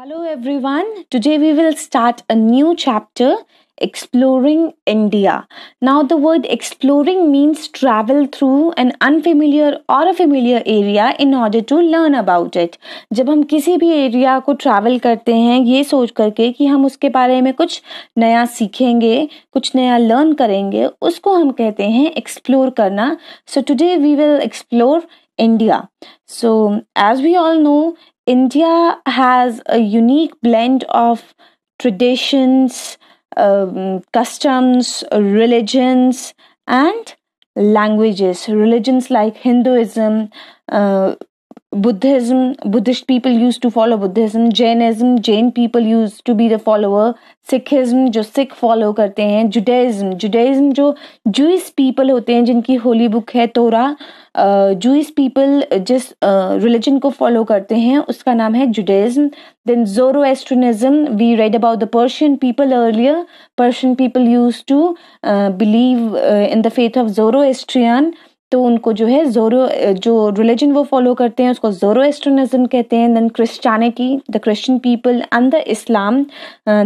Hello everyone. Today we will start a new chapter exploring India. Now the word exploring means travel through an unfamiliar or a familiar area in order to learn about it. जब हम किसी भी area को travel करते हैं ये सोच करके कि हम उसके बारे में कुछ नया सीखेंगे कुछ नया learn करेंगे उसको हम कहते हैं explore करना. So today we will explore India. So, as we all know, India has a unique blend of traditions, um, customs, religions, and languages. Religions like Hinduism, uh, Buddhism, Buddhist people used to follow Buddhism, Jainism, Jain people used to be the follower, Sikhism जो Sikh follow करते हैं Judaism Judaism जो Jews people होते हैं जिनकी holy book है Torah Jews people जिस religion को फॉलो करते हैं उसका नाम है Judaism then Zoroastrianism we read about the Persian people earlier Persian people use to believe in the faith of Zoroastrian तो उनको जो है जोरो जो रिलीजन वो फॉलो करते हैं उसको जोरो एस्ट्रनिज्म कहते हैं then Christianity the Christian people and the Islam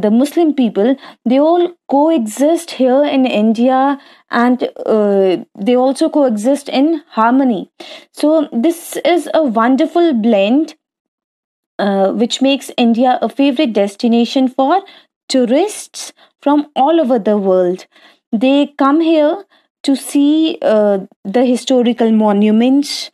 the Muslim people they all coexist here in India and they also coexist in harmony so this is a wonderful blend which makes India a favourite destination for tourist from all over the world they come here to see uh, the historical monuments,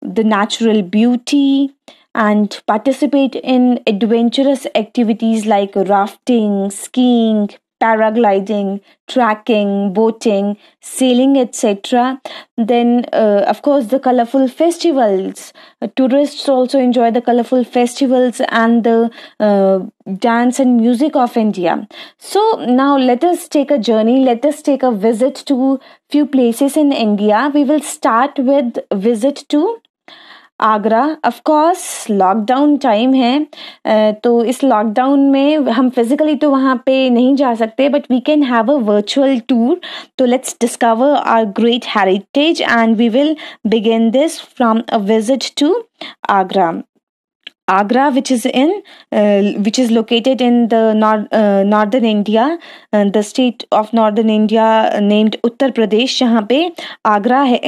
the natural beauty, and participate in adventurous activities like rafting, skiing, paragliding, tracking, boating, sailing, etc. Then, uh, of course, the colorful festivals. Uh, tourists also enjoy the colorful festivals and the uh, dance and music of India. So, now let us take a journey, let us take a visit to few places in India. We will start with visit to Agra of course lockdown time है तो इस lockdown में हम physically तो वहाँ पे नहीं जा सकते but we can have a virtual tour तो let's discover our great heritage and we will begin this from a visit to Agra Agra, which is in uh, which is located in the nor- uh, northern India, uh, the state of northern India named Uttar Pradesh, जहाँ पे आगरा है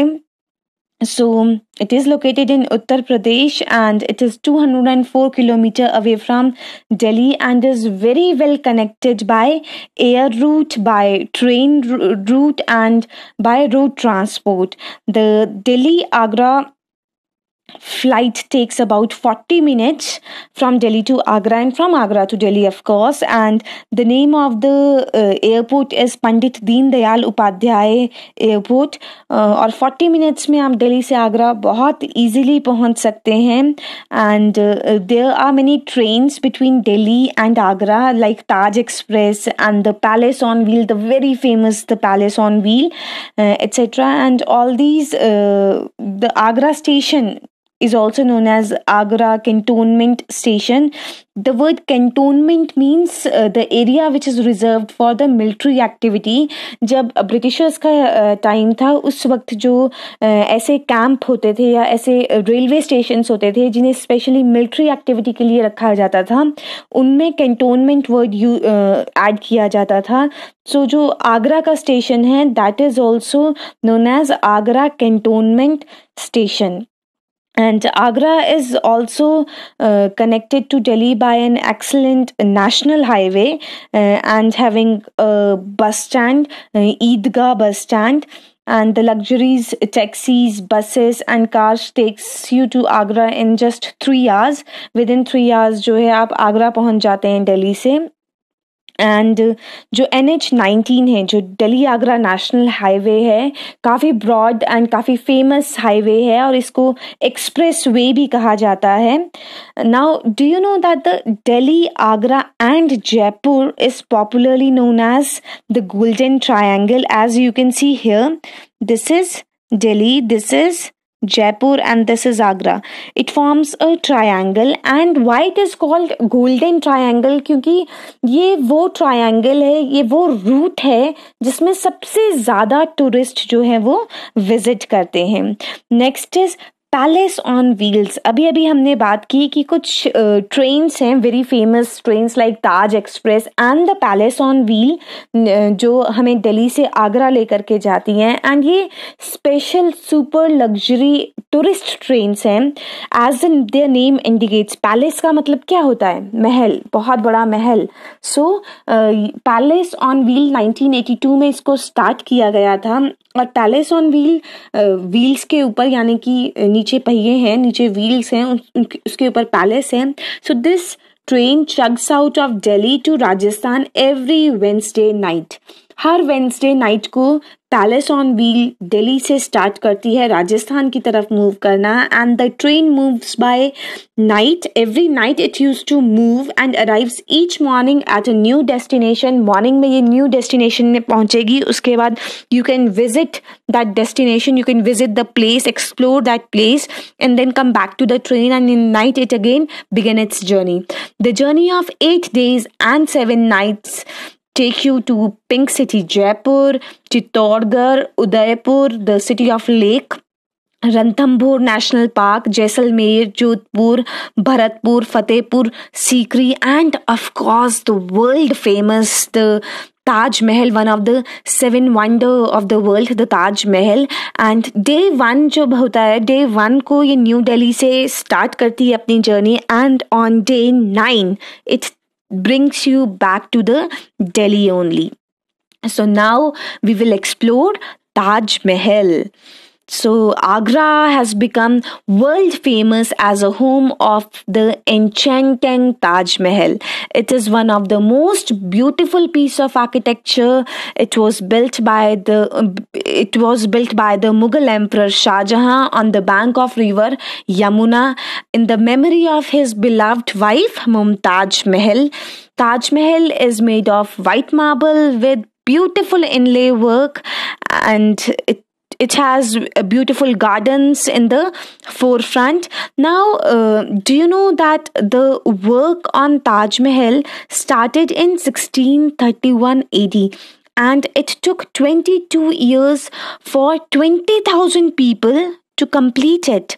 So it is located in Uttar Pradesh and it is 204 kilometer away from Delhi and is very well connected by air route, by train route and by road transport. The Delhi Agra flight takes about 40 minutes from Delhi to Agra and from Agra to Delhi, of course. And the name of the uh, airport is Pandit Deen Dayal Upadhyay Airport. Uh, 40 minutes में आप Delhi से Agra, बहुत easily पहुंच सकते हैं and uh, there are many trains between Delhi and Agra like Taj Express and the Palace on Wheel, the very famous the Palace on Wheel, uh, etc. And all these, uh, the Agra station is also known as Agra Cantonment Station. The word cantonment means uh, the area which is reserved for the military activity. जब Britishers का time uh, था उस वक्त जो uh, ऐसे camp होते थे या ऐसे रेलवे स्टेशन होते थे जिन्हें स्पेशली मिलिट्री एक्टिविटी के लिए रखा जाता था उनमें कैंटोनमेंट वर्ड यू ऐड किया जाता था सो so, जो आगरा का स्टेशन है that is also known as Agra cantonment station And Agra is also uh, connected to Delhi by an excellent national highway uh, and having a bus stand, uh, Eidgah bus stand. And the luxuries, taxis, buses, and cars takes you to Agra in just 3 hours. Within 3 hours, jo hai aap agra pahunch jate hain delhi se and uh, जो N H nineteen है जो Delhi Agra national highway है काफ़ी broad and काफ़ी famous highway है और इसको expressway भी कहा जाता है now do you know that the Delhi Agra and Jaipur is popularly known as the golden triangle as you can see here this is Delhi this is Jaipur and this is Agra. It forms a triangle and why it is called golden triangle क्योंकि ये वो triangle है ये वो route है जिसमें सबसे ज़्यादा tourist जो है वो visit करते हैं Next is palace on wheels अभी अभी हमने बात की कि कुछ ट्रेन्स हैं very famous trains like Taj express and the palace on wheel जो हमें दिल्ली से आगरा लेकर के जाती हैं एंड ये special super luxury tourist train हैं as in the name indicates palace का मतलब क्या होता है महल बहुत बड़ा महल सो पैलेस ऑन व्हील 1982 में इसको स्टार्ट किया गया था और पैलेस ऑन व्हील व्हील्स के ऊपर यानी कि uh, नीचे पहिए हैं नीचे व्हील्स हैं उसके ऊपर पैलेस हैं so this train chugs out of Delhi to Rajasthan every Wednesday night हर वेंसडे नाइट को पैलेस ऑन व्हील दिल्ली से स्टार्ट करती है राजस्थान की तरफ मूव करना and the train moves by night every night it use to move and arrives each morning at a new destination morning में ये न्यू डेस्टिनेशन में पहुंचेगी उसके बाद you can visit that destination you can visit the place explore that place and then come back to the train and in night it again began its journey the journey of eight days and seven nights take you to Pink City, Jaipur, Chittorgarh, Udaipur, the city of Lake. Ranthambore national park Jaisalmer Jodhpur Bharatpur Fatehpur Sikri and of course the world famous the Taj Mahal one of the seven wonder of the world the Taj Mahal and day one जब होता है day one को ये new Delhi से start करती है अपनी journey and on day nine it brings you back to the Delhi only. So now we will explore Taj Mahal. So Agra has become world famous as a home of the enchanting Taj Mahal. It is one of the most beautiful piece of architecture. It was built by the it was built by the Mughal emperor Shah Jahan on the bank of river Yamuna in the memory of his beloved wife Mumtaz Mahal. Taj Mahal is made of white marble with beautiful inlay work and it it has uh, beautiful gardens in the forefront now uh, do you know that the work on taj mahal started in 1631 ad and it took 22 years for 20000 people to complete it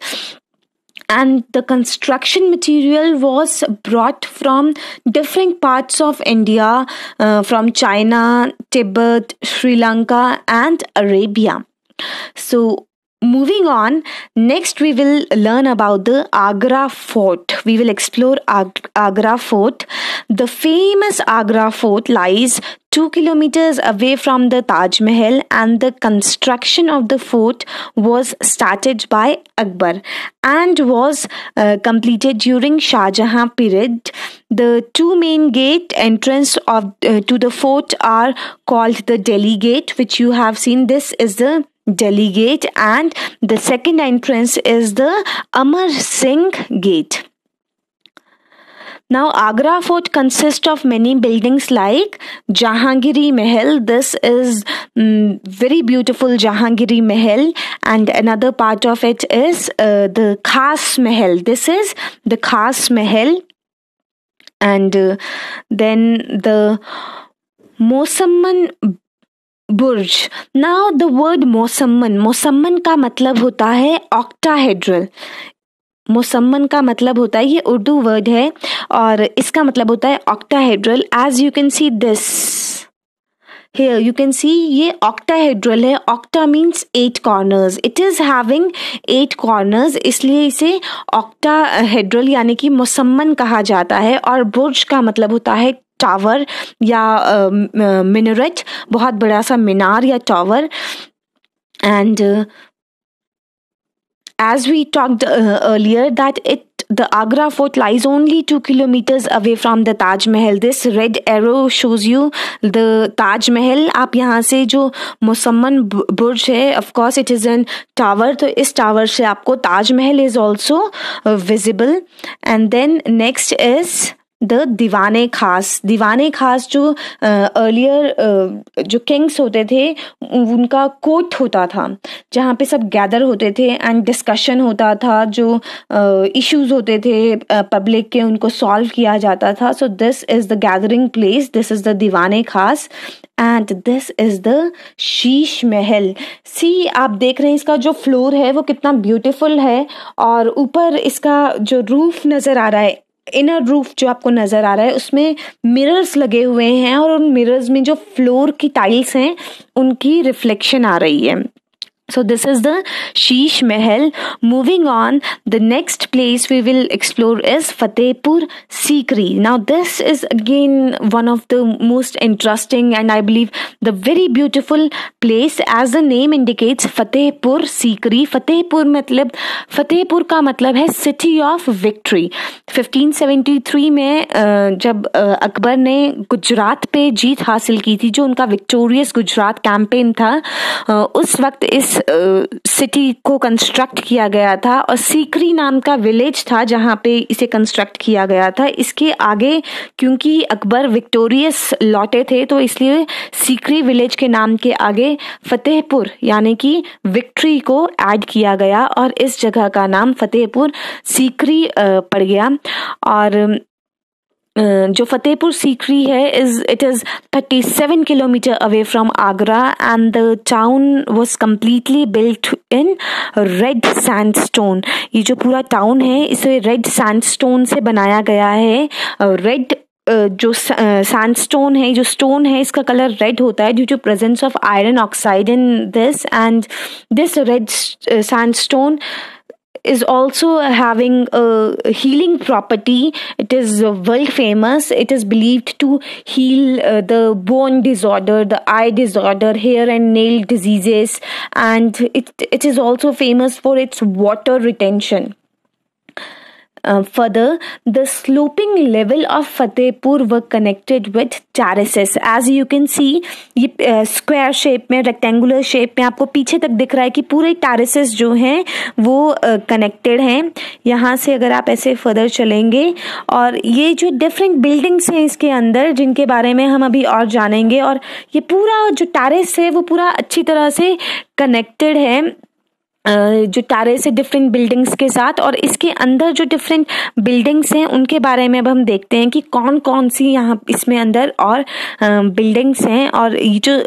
and the construction material was brought from different parts of India, uh, from China, Tibet, Sri Lanka, and Arabia. So, moving on, next we will learn about the Agra Fort. We will explore Ag- Agra Fort. The famous Agra Fort lies 2 kilometers away from the Taj Mahal, and the construction of the fort was started by Akbar and was uh, completed during Shah Jahan period. The two main gate entrance of uh, to the fort are called the Delhi Gate, which you have seen. This is the Delhi and the second entrance is the Amar Singh Gate. Now, Agra Fort consists of many buildings like Jahangiri Mahal. This is um, very beautiful Jahangiri Mahal, and another part of it is uh, the Khas Mahal. This is the Khas Mahal, and uh, then the Mosamman Burj now the word Musamman Musamman का मतलब होता है octahedral मोसम्मन का मतलब होता है ये Urdu word है और इसका मतलब होता है octahedral as you can see this here you can see ये octahedral है octa means eight corners it is having eight corners इसलिए इसे octahedral यानी कि मुसम्मन कहा जाता है और बुर्ज का मतलब होता है टावर या मिनरेट uh, uh, बहुत बड़ा सा मीनार या tower and as we talk earlier that it the Agra fort lies only two kilometres away from the Taj Mahal this red arrow shows you the Taj Mahal आप यहाँ से जो मुसमन बुर्ज है of course it is an tower तो इस टावर से आपको Taj Mahal is also visible and then next is the Diwane Khas दीवाने खास जो अर्लियर जो किंग्स होते थे उनका कोर्ट होता था जहाँ पे सब गैदर होते थे एंड डिस्कशन होता था जो इश्यूज होते थे पब्लिक के उनको सॉल्व किया जाता था so this is the gathering place this is the Diwane Khas and this is the शीश महल सी आप देख रहे हैं इसका जो फ्लोर है वो कितना ब्यूटिफुल है और ऊपर इसका जो रूफ नज़र आ रहा है इनर रूफ जो आपको नज़र आ रहा है उसमें मिरर्स लगे हुए हैं और उन मिरर्स में जो फ्लोर की टाइल्स हैं उनकी रिफ्लेक्शन आ रही है So, this is the Sheesh Mahal. Moving on, the next place we will explore is Fatehpur Sikri. Now, this is again one of the most interesting and I believe the very beautiful place as the name indicates Fatehpur Sikri. Fatehpur matlab fatehpur ka matlab hai city of victory 1573 mein uh, jab uh, akbar ne gujarat pe jeet hasil ki thi jo unka victorious gujarat campaign tha uh, us waqt is city को construct किया गया था और सीकरी नाम का village था जहाँ पे इसे कंस्ट्रक्ट किया गया था इसके आगे क्योंकि अकबर विक्टोरियस लौटे थे तो इसलिए सीकरी विलेज के नाम के आगे फतेहपुर यानी कि विक्ट्री को ऐड किया गया और इस जगह का नाम फतेहपुर सीकरी पड़ गया और जो फतेहपुर सीकरी है is it is thirty seven kilometre away from Agra and the town was completely built in red sandstone ये जो पूरा टाउन है इसे रेड सैंड स्टोन से बनाया गया है रेड जो सैंड स्टोन है जो स्टोन है इसका कलर रेड होता है due to presence of iron oxide in this and this red sandstone is also having a healing property. It is world famous. It is believed to heal uh, the bone disorder, the eye disorder, hair and nail diseases, and it, it is also famous for its water retention. Uh, further, the sloping level of Fatehpur were connected with terraces. As you can see, ये square uh, shape में rectangular shape में आपको पीछे तक दिख रहा है कि पूरे टेरेसेस जो हैं वो कनेक्टेड uh, हैं यहाँ से अगर आप ऐसे फर्दर चलेंगे और ये जो डिफरेंट बिल्डिंग्स हैं इसके अंदर जिनके बारे में हम अभी और जानेंगे और ये पूरा जो टेरेस है वो पूरा अच्छी तरह से कनेक्टेड है जो टेरेस है डिफरेंट बिल्डिंग्स के साथ और इसके अंदर जो डिफरेंट बिल्डिंग्स हैं उनके बारे में अब हम देखते हैं कि कौन कौन सी यहाँ इसमें अंदर और बिल्डिंग्स हैं और ये जो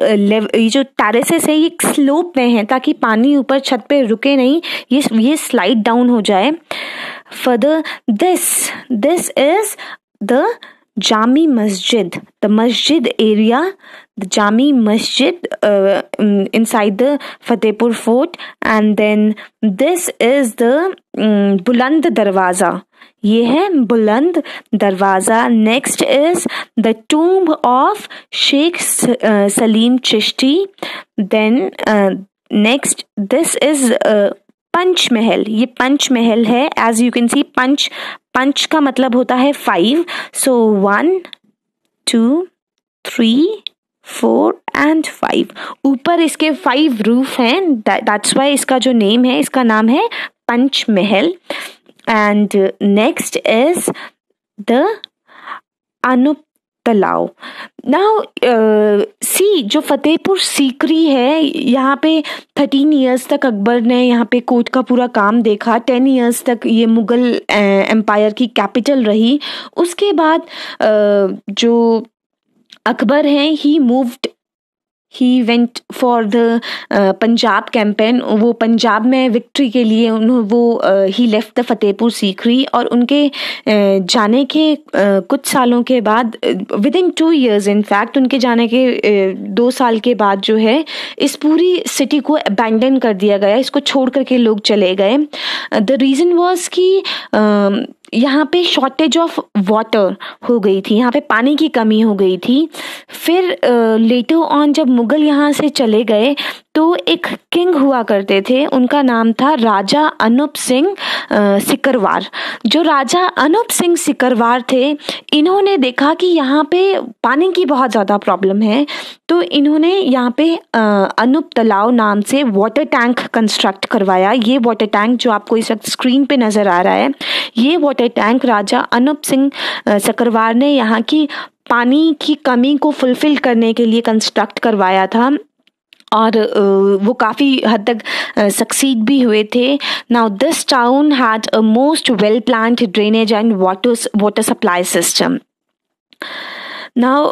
ये जो टेरेसेस है ये स्लोप में हैं ताकि पानी ऊपर छत पे रुके नहीं ये ये स्लाइड डाउन हो जाए further this this is the Jami Masjid, the Masjid area, the Jami Masjid uh, inside the Fatehpur fort, and then this is the um, Buland Darwaza. ये है Buland Darwaza next is the tomb of Shaikh Salim Chishti then next this is Panch Mahal ये पंचमहल है as you can see पंच पंच का मतलब होता है five so one two three four and five ऊपर इसके फाइव रूफ हैं दैट्स वाई इसका जो नेम है इसका नाम है Panch Mahal and next is the Anup Talao ना सी uh, जो फतेहपुर सीकरी है यहाँ पे थर्टीन ईयर्स तक अकबर ने यहाँ पे कोर्ट का पूरा काम देखा टेन ईयर्स तक ये मुगल एम्पायर uh, की कैपिटल रही उसके बाद uh, जो अकबर हैं he moved he went for the Punjab campaign वो पंजाब में विक्ट्री के लिए उन्होंने वो he left the Fatehpur Sikri और उनके uh, जाने के uh, कुछ सालों के बाद within two years in fact उनके जाने के uh, दो साल के बाद जो है इस पूरी सिटी को अबेंडन कर दिया गया इसको छोड़ करके लोग चले गए द रीज़न वॉज कि um, यहाँ पे शॉर्टेज ऑफ वाटर हो गई थी यहाँ पे पानी की कमी हो गई थी फिर लेटर ऑन जब मुग़ल यहाँ से चले गए तो एक किंग हुआ करते थे उनका नाम था राजा अनूप सिंह सिकरवार जो राजा अनूप सिंह सिकरवार थे इन्होंने देखा कि यहाँ पे पानी की बहुत ज़्यादा प्रॉब्लम है तो इन्होंने यहाँ पे अनूप तलाव नाम से वाटर टैंक कंस्ट्रक्ट करवाया ये वाटर टैंक जो आपको इस वक्त स्क्रीन पे नज़र आ रहा है ये वाटर टैंक राजा अनूप सिंह सकरवार ने यहाँ की पानी की कमी को फुलफिल करने के लिए कंस्ट्रक्ट करवाया था और वो काफ़ी हद तक सक्सीड भी हुए थे now this town had a most well plan drainage and water water supply system now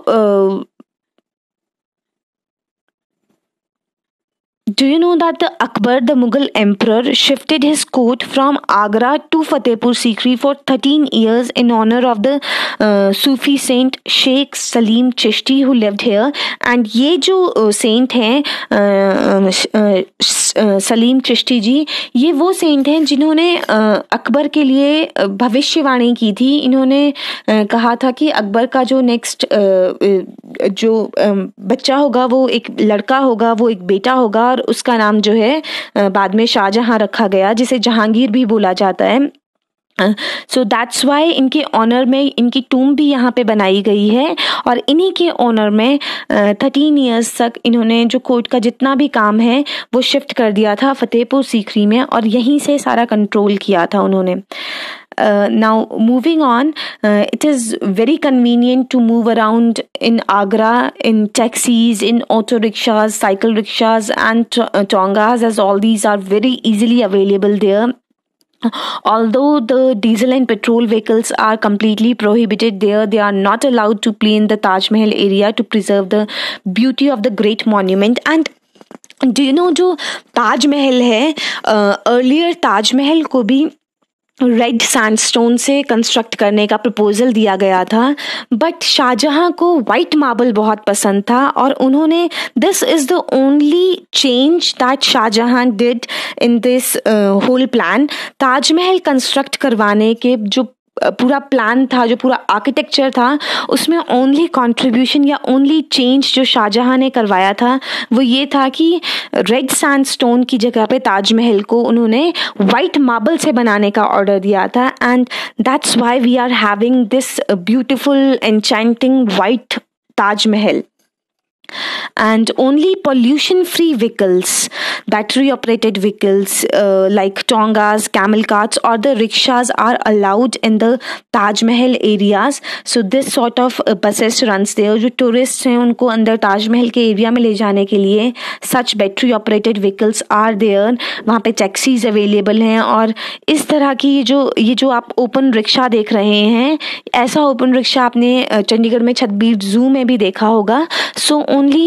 Do you know that the Akbar, the Mughal emperor, shifted his court from Agra to Fatehpur Sikri for 13 years in honor of the uh, Sufi saint Sheikh Salim Chishti who lived here. And ये जो saint हैं सलीम चिश्ती जी ये वो Saint हैं जिन्होंने अकबर के लिए भविष्यवाणी की थी इन्होंने कहा था कि अकबर का जो नेक्स्ट जो बच्चा होगा वो एक लड़का होगा वो एक बेटा होगा और उसका नाम जो है बाद में शाहजहाँ रखा गया जिसे जहांगीर भी बोला जाता है सो दैट्स वाई इनके ऑनर में इनकी टूम भी यहाँ पे बनाई गई है और इन्हीं के ऑनर में थर्टीन ईयर्स तक इन्होंने जो कोर्ट का जितना भी काम है वो शिफ्ट कर दिया था फतेहपुर सीकरी में और यहीं से सारा कंट्रोल किया था उन्होंने now moving on uh, it is very convenient to move around in agra in taxis in auto rickshaws cycle rickshaws and t- tongas as all these are very easily available there Although the diesel and petrol vehicles are completely prohibited there, they are not allowed to play in the Taj Mahal area to preserve the beauty of the great monument. And do you know जो ताजमहल है earlier Taj Mahal को भी red sandstone से construct करने का proposal दिया गया था बट शाहजहां को वाइट मार्बल बहुत पसंद था और उन्होंने this is the only change that Shah Jahan did in this whole plan Taj Mahal construct करवाने के जो पूरा प्लान था जो पूरा आर्किटेक्चर था उसमें ओनली कंट्रीब्यूशन या ओनली चेंज जो शाहजहां ने करवाया था वो ये था कि रेड सैंड स्टोन की जगह पे ताजमहल को उन्होंने वाइट मार्बल से बनाने का ऑर्डर दिया था and that's why we are having this beautiful enchanting white Taj Mahal and only pollution free vehicles, battery operated vehicles uh, like Tongas, camel carts, or the rickshaws are allowed in the Taj Mahal areas. So, this sort of uh, buses runs there. jo tourists hain unko andar taj mahal ke area mein le jane ke liye such battery operated vehicles are there wahan pe taxis available hain aur is tarah ki ye jo ye jo aap open rickshaw dekh rahe hain aisa open rickshaw aapne uh, chandigarh mein जू zoo mein bhi dekha hoga so, only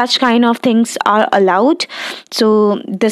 such kind of things are allowed so the